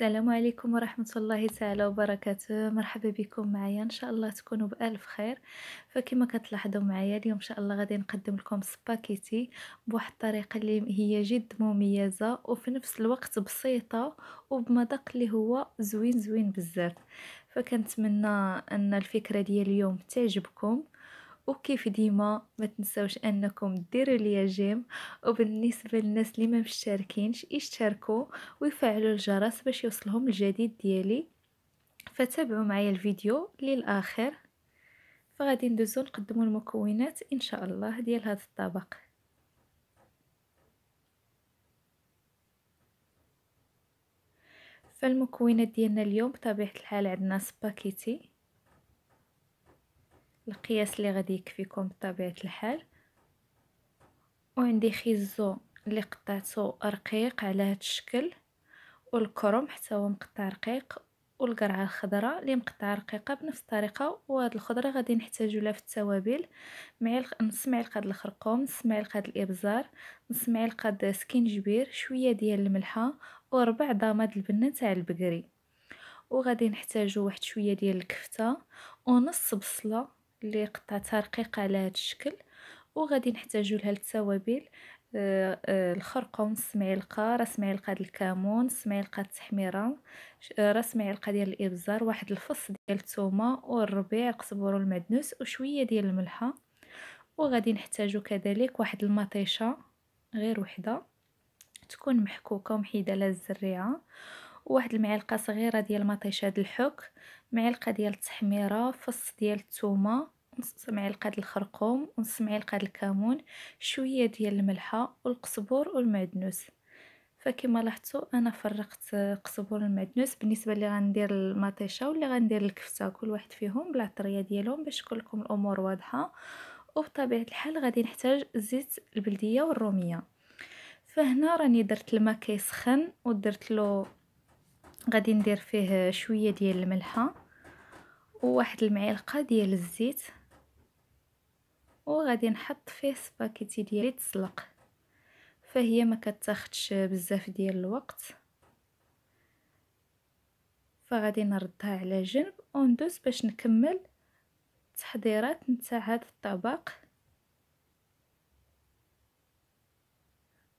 السلام عليكم ورحمة الله تعالى وبركاته مرحبا بكم معايا ان شاء الله تكونوا بألف خير فكما كتلاحظوا معايا اليوم ان شاء الله غادي نقدم لكم سباكيتي بواحد الطريقة اللي هي جد مميزة وفي نفس الوقت بسيطة وبمذاق اللي هو زوين زوين بزاف فكنتمنى ان الفكرة ديال اليوم تعجبكم وكيف ديما ما تنسوش انكم ديروا لي جيم وبالنسبه للناس اللي ما مشتركينش يشتركوا ويفعلوا الجرس باش يوصلهم الجديد ديالي فتابعوا معايا الفيديو للاخر فغادي ندوزو نقدموا المكونات ان شاء الله ديال هذا الطبق فالمكونات ديالنا اليوم بطبيعه الحال عندنا سباكيتي القياس اللي غادي يكفيكم بطبيعه الحال وعندي خيزو اللي قطعته رقيق على هذا الشكل والكرم حتى هو مقطع رقيق والقرعه الخضراء اللي مقطعه رقيقه بنفس الطريقه وهاد الخضره غادي نحتاجو لها في التوابل معلقه نص معلقه ديال الخرقوم نص معلقه ديال الابزار نص معلقه ديال سكينجبير شويه ديال الملحه وربع ضامه ديال البنه تاع البقري وغادي نحتاجو واحد شويه ديال الكفته ونص بصله اللي قطعتها رقيقه على هذا الشكل وغادي نحتاجوا لها التوابل آه، آه، الخرقوم نص معلقه راس معلقه ديال الكمون نص معلقه التحميره آه، راس معلقه ديال الابزار واحد الفص ديال الثومه والربيع القزبر والمعدنوس وشويه ديال الملحه وغادي نحتاجو كذلك واحد المطيشه غير وحده تكون محكوكه ومحيده على الزريعه واحد المعلقه صغيره ديال مطيشه ديال الحك معلقه ديال التحميره فص ديال الثومه ونسمعي لقاد الخرقوم ونسمعي لقاد الكمون شويه ديال الملحه والقزبر والمعدنوس فكما لاحظتوا انا فرقت قزبر المعدنوس بالنسبه اللي غندير المطيشه واللي غندير الكفته كل واحد فيهم بالعطريه ديالهم باش تكون لكم الامور واضحه وبطبيعه الحال غادي نحتاج زيت البلديه والروميه فهنا راني درت الماء كيسخن ودرت له غادي ندير فيه شويه ديال الملحه وواحد المعلقه ديال الزيت وغادي نحط فيه سباكيتي ديالي تسلق فهي ما كتاخدش بزاف ديال الوقت فغادي نردها على جنب وندوز باش نكمل تحضيرات نتاع هذا الطبق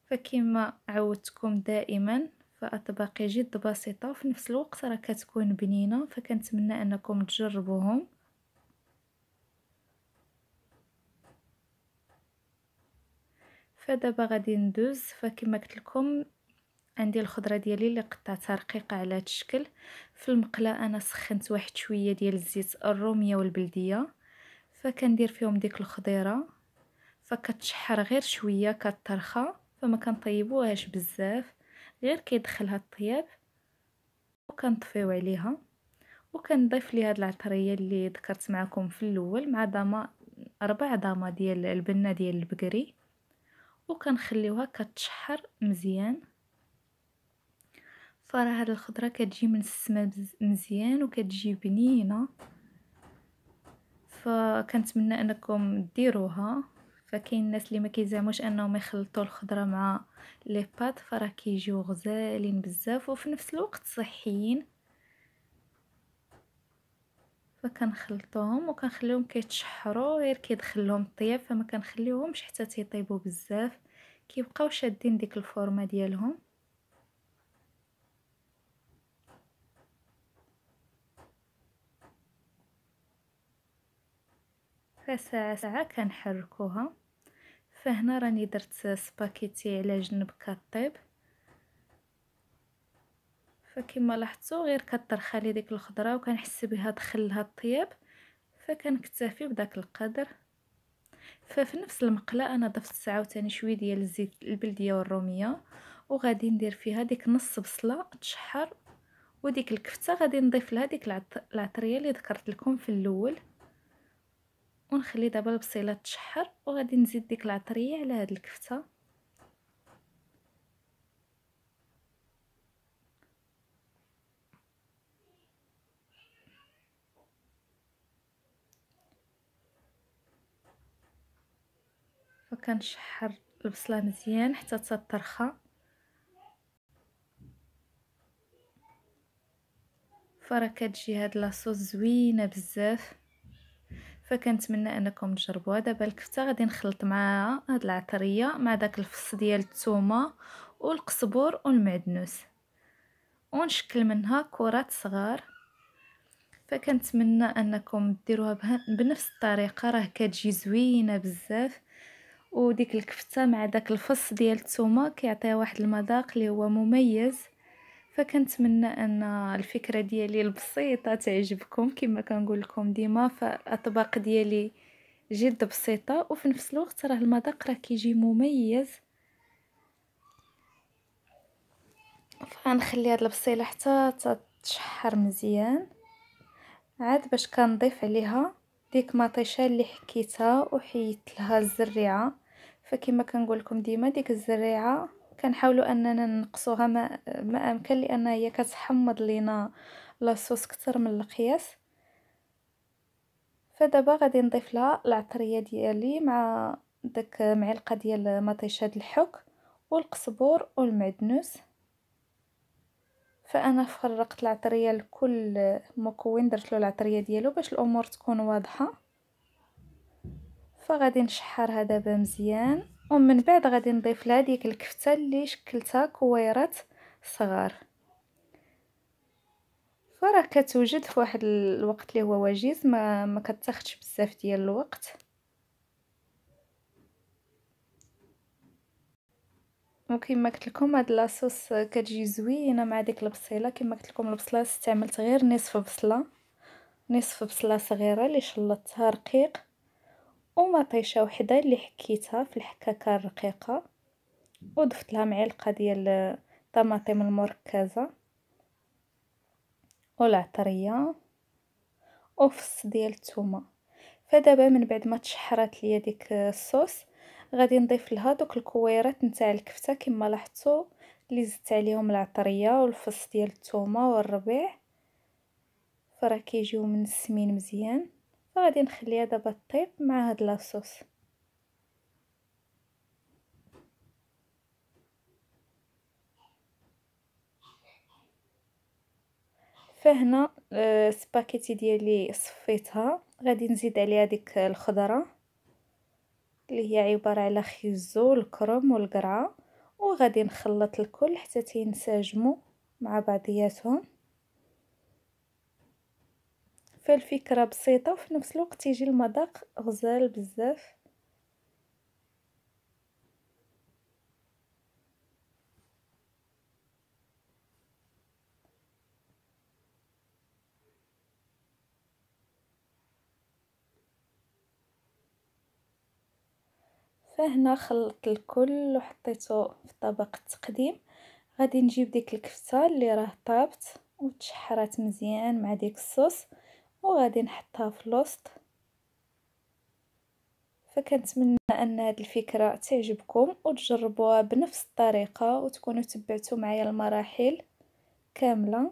فكما عودتكم دائما فاطباقي جد بسيطه وفي نفس الوقت راه كتكون بنينه فكنتمنى انكم تجربوهم فدابا غادي ندوز فكما قلت لكم عندي الخضره ديالي اللي قطعتها رقيقه على هذا الشكل في المقله انا سخنت واحد شويه ديال الزيت الروميه والبلديه فكندير فيهم ديك الخضيره فكتشحر غير شويه كترخى فما كنطيبوهاش بزاف غير كيدخلها الطياب وكنطفيو عليها وكنضيف لي هاد العطريه اللي ذكرت معكم في الاول مع ضمه اربع ضمه ديال البنه ديال البقري وكنخليوها كتشحر مزيان فراه هاد الخضره كتجي من السما مزيان وكتجي بنينه فكنتمنى انكم ديروها فكاين الناس اللي ما كيزعموش انهم يخلطوا الخضره مع لي بات فراه كيجيو غزالين بزاف وفي نفس الوقت صحيين كنخلطوهم وكنخليهم كيتشحروا غير كيدخل لهم الطياب فما كنخليهمش حتى تيطيبوا بزاف كيبقاو شادين ديك الفورمه ديالهم فساعة ساعة كنحركوها فهنا راني درت سباكيتي على جنب كطيب فكما لاحظتوا غير كترخى لي ديك الخضره وكنحس بها دخل لها الطياب فكنكتفي بداك القدر ففي نفس المقله انا ضفت عاوتاني شويه ديال الزيت البلديه والروميه وغادي ندير فيها ديك نص بصله تشحر وديك الكفته غادي نضيف لها ديك العطريه اللي ذكرت لكم في الاول ونخلي دابا البصيله تشحر وغادي نزيد ديك العطريه على هاد الكفته وكنشحر البصله مزيان حتى تترخى فراه كتجي هاد لاصوص زوينه بزاف فكنتمنى انكم تجربوها دابا الكفته غادي نخلط معاها هاد العطريه مع داك الفص ديال الثومه والقزبر والمعدنوس ونشكل منها كرات صغار فكنتمنى انكم ديروها بنفس الطريقه راه كتجي زوينه بزاف وديك الكفته مع داك الفص ديال الثومه كيعطيها واحد المذاق اللي هو مميز فكنتمنى ان الفكره ديالي البسيطه تعجبكم كما كنقول لكم ديما فالاطباق ديالي جد بسيطه وفي نفس الوقت راه المذاق راه كيجي مميز فغنخلي هاد البصيله حتى تتشحر مزيان عاد باش كنضيف عليها ديك مطيشه اللي حكيتها وحيدت لها الزريعه فكما كنقول لكم ديما ديك الزريعه كنحاولوا اننا نقصوها ما ما امكن لان هي كتحمض لينا لاصوص كتر من القياس فدابا غادي نضيف لها العطريه ديالي مع داك معلقه ديال مطيشه الحك والقزبور والمعدنوس فانا فرقت العطريه لكل مكون درت له العطريه ديالو باش الامور تكون واضحه فغادي نشحرها دابا مزيان ومن بعد غادي نضيف لها ديك الكفته اللي شكلتها كويرات صغار فراه كتوجد في واحد الوقت اللي هو وجيز ما ما كتاخذش بزاف ديال الوقت وكما قلت لكم هاد لاصوص كتجي زوينه مع ديك البصيله كما قلت لكم البصله استعملت غير نصف بصله نصف بصله صغيره اللي شلطتها رقيق ومطيشة وحدة اللي حكيتها في الحكاكة الرقيقة وضفت لها معلقة ديال الطماطم المركزة والعطرية وفص ديال الثومة فدابا من بعد ما تشحرات ليا ديك الصوص غادي نضيف لها دوك الكويرات نتاع الكفته كما لاحظتوا اللي زدت عليهم العطريه والفص ديال الثومه والربيع فراه كيجيو منسمين مزيان فغادي نخليها دابا طيب مع هاد لاصوص فهنا السباكيتي آه، ديالي صفيتها غادي نزيد عليها ديك الخضره اللي هي عباره على خيزو الكرم والقرعه وغادي نخلط الكل حتى تينسجموا مع بعضياتهم فالفكره بسيطه وفي نفس الوقت تيجي المذاق غزال بزاف فهنا خلطت الكل وحطيته في طبق التقديم غادي نجيب ديك الكفته اللي راه طابت وتشحرات مزيان مع ديك الصوص وغادي نحطها في الوسط فكنتمنى ان هذه الفكره تعجبكم وتجربوها بنفس الطريقه وتكونوا تبعتوا معايا المراحل كامله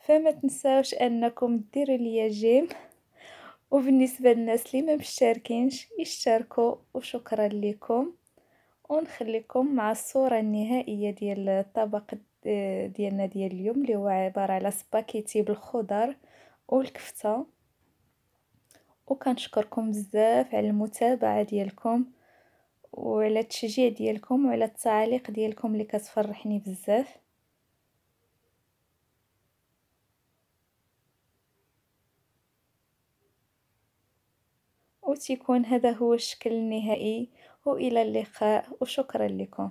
فما تنساوش انكم ديروا ليا جيم وبالنسبه للناس اللي ما مشاركينش يشاركوا وشكرا لكم ونخليكم مع الصورة النهائية ديال الطبق ديالنا ديال اليوم اللي هو عبارة على سباكيتي بالخضر والكفتة وكنشكركم بزاف على المتابعة ديالكم وعلى التشجيع ديالكم وعلى التعليق ديالكم اللي كتفرحني بزاف وتيكون هذا هو الشكل النهائي وإلى اللقاء وشكرا لكم